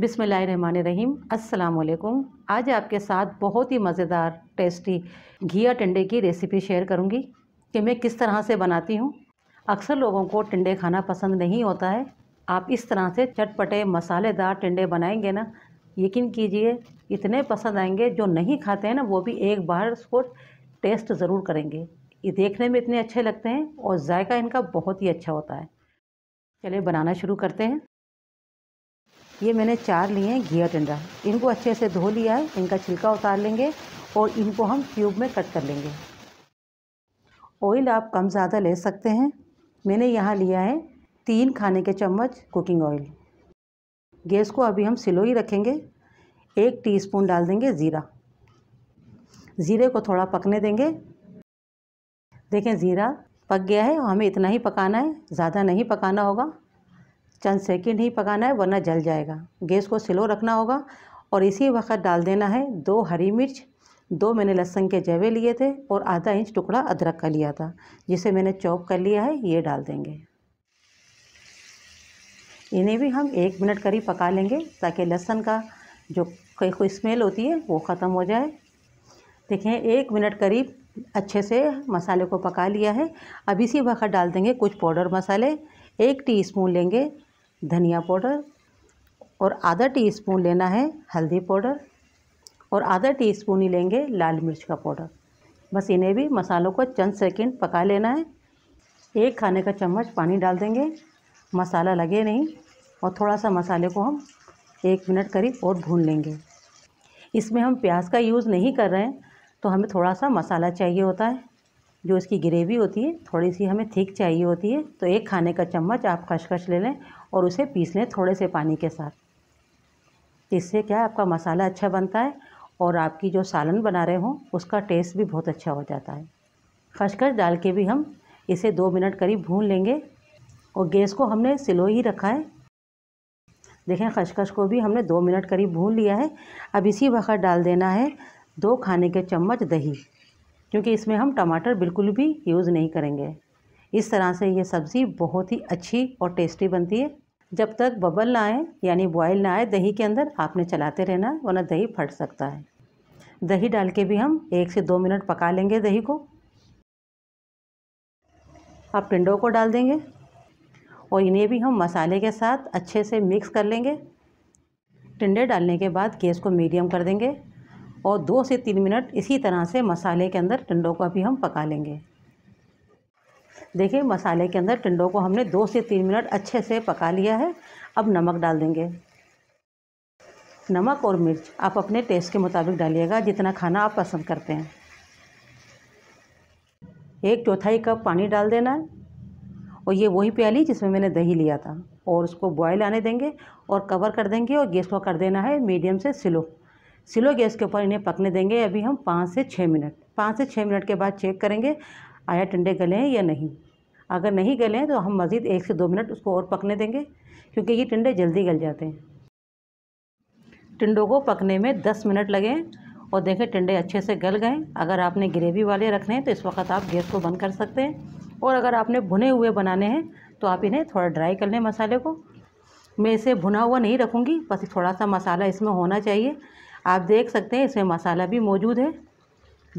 बिसमीम अल्लाम आज आपके साथ बहुत ही मज़ेदार टेस्टी घिया टंडे की रेसिपी शेयर करूंगी कि मैं किस तरह से बनाती हूं अक्सर लोगों को टंडे खाना पसंद नहीं होता है आप इस तरह से चटपटे मसालेदार टंडे बनाएंगे ना यकीन कीजिए इतने पसंद आएंगे जो नहीं खाते हैं ना वो भी एक बार उसको टेस्ट ज़रूर करेंगे ये देखने में इतने अच्छे लगते हैं और जायका इनका बहुत ही अच्छा होता है चलिए बनाना शुरू करते हैं ये मैंने चार लिए हैं घिया टंडा इनको अच्छे से धो लिया है इनका छिलका उतार लेंगे और इनको हम क्यूब में कट कर लेंगे ऑयल आप कम ज़्यादा ले सकते हैं मैंने यहाँ लिया है तीन खाने के चम्मच कुकिंग ऑयल गैस को अभी हम स्लो ही रखेंगे एक टीस्पून डाल देंगे ज़ीरा ज़ीरे को थोड़ा पकने देंगे देखें ज़ीरा पक गया है हमें इतना ही पकाना है ज़्यादा नहीं पकाना होगा चंद सेकेंड ही पकाना है वरना जल जाएगा गैस को स्लो रखना होगा और इसी वक्त डाल देना है दो हरी मिर्च दो मैंने लहसुन के जवे लिए थे और आधा इंच टुकड़ा अदरक का लिया था जिसे मैंने चॉप कर लिया है ये डाल देंगे इन्हें भी हम एक मिनट करीब पका लेंगे ताकि लहसुन का जो कई कोई स्मेल होती है वो ख़त्म हो जाए देखें एक मिनट करीब अच्छे से मसाले को पका लिया है अब इसी वक्त डाल देंगे कुछ पाउडर मसाले एक टीस्पून लेंगे धनिया पाउडर और आधा टीस्पून लेना है हल्दी पाउडर और आधा टीस्पून ही लेंगे लाल मिर्च का पाउडर बस इन्हें भी मसालों को चंद सेकंड पका लेना है एक खाने का चम्मच पानी डाल देंगे मसाला लगे नहीं और थोड़ा सा मसाले को हम एक मिनट करीब और भून लेंगे इसमें हम प्याज का यूज़ नहीं कर रहे हैं तो हमें थोड़ा सा मसाला चाहिए होता है जो इसकी ग्रेवी होती है थोड़ी सी हमें थिक चाहिए होती है तो एक खाने का चम्मच आप खशखश ले लें और उसे पीस लें थोड़े से पानी के साथ इससे क्या आपका मसाला अच्छा बनता है और आपकी जो सालन बना रहे हों उसका टेस्ट भी बहुत अच्छा हो जाता है खशखश डाल के भी हम इसे दो मिनट करीब भून लेंगे और गैस को हमने स्लो ही रखा है देखें खशखश को भी हमने दो मिनट करीब भून लिया है अब इसी वक्त डाल देना है दो खाने के चम्मच दही क्योंकि इसमें हम टमाटर बिल्कुल भी यूज़ नहीं करेंगे इस तरह से ये सब्ज़ी बहुत ही अच्छी और टेस्टी बनती है जब तक बबल ना आए यानी बॉयल ना आए दही के अंदर आपने चलाते रहना वरना दही फट सकता है दही डाल के भी हम एक से दो मिनट पका लेंगे दही को आप टिंडों को डाल देंगे और इन्हें भी हम मसाले के साथ अच्छे से मिक्स कर लेंगे टिंडे डालने के बाद गैस को मीडियम कर देंगे और दो से तीन मिनट इसी तरह से मसाले के अंदर टिंडों को अभी हम पका लेंगे देखिए मसाले के अंदर टिंडों को हमने दो से तीन मिनट अच्छे से पका लिया है अब नमक डाल देंगे नमक और मिर्च आप अपने टेस्ट के मुताबिक डालिएगा जितना खाना आप पसंद करते हैं एक चौथाई कप पानी डाल देना है और ये वही प्याली जिसमें मैंने दही लिया था और उसको बॉयल आने देंगे और कवर कर देंगे और गैस को कर देना है मीडियम से स्लो स्लो गैस के ऊपर इन्हें पकने देंगे अभी हम पाँच से छः मिनट पाँच से छः मिनट के बाद चेक करेंगे आया टंडे गले हैं या नहीं अगर नहीं गले हैं तो हम मज़ीद एक से दो मिनट उसको और पकने देंगे क्योंकि ये टंडे जल्दी गल जाते हैं टंडों को पकने में दस मिनट लगे और देखें टिंडे अच्छे से गल गए अगर आपने ग्रेवी वाले रखने हैं तो इस वक्त आप गैस को बंद कर सकते हैं और अगर आपने भुने हुए बनाने हैं तो आप इन्हें थोड़ा ड्राई कर लें मसाले को मैं इसे भुना हुआ नहीं रखूँगी बस थोड़ा सा मसाला इसमें होना चाहिए आप देख सकते हैं इसमें मसाला भी मौजूद है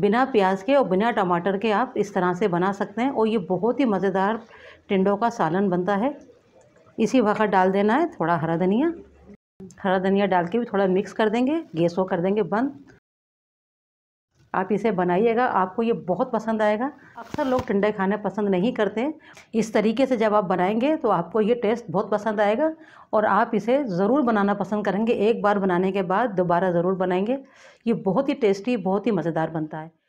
बिना प्याज के और बिना टमाटर के आप इस तरह से बना सकते हैं और ये बहुत ही मज़ेदार टिंडों का सालन बनता है इसी वक्त डाल देना है थोड़ा हरा धनिया हरा धनिया डाल के भी थोड़ा मिक्स कर देंगे गैस को कर देंगे बंद आप इसे बनाइएगा आपको ये बहुत पसंद आएगा अक्सर लोग टिंडे खाना पसंद नहीं करते इस तरीके से जब आप बनाएंगे तो आपको ये टेस्ट बहुत पसंद आएगा और आप इसे ज़रूर बनाना पसंद करेंगे एक बार बनाने के बाद दोबारा ज़रूर बनाएंगे ये बहुत ही टेस्टी बहुत ही मज़ेदार बनता है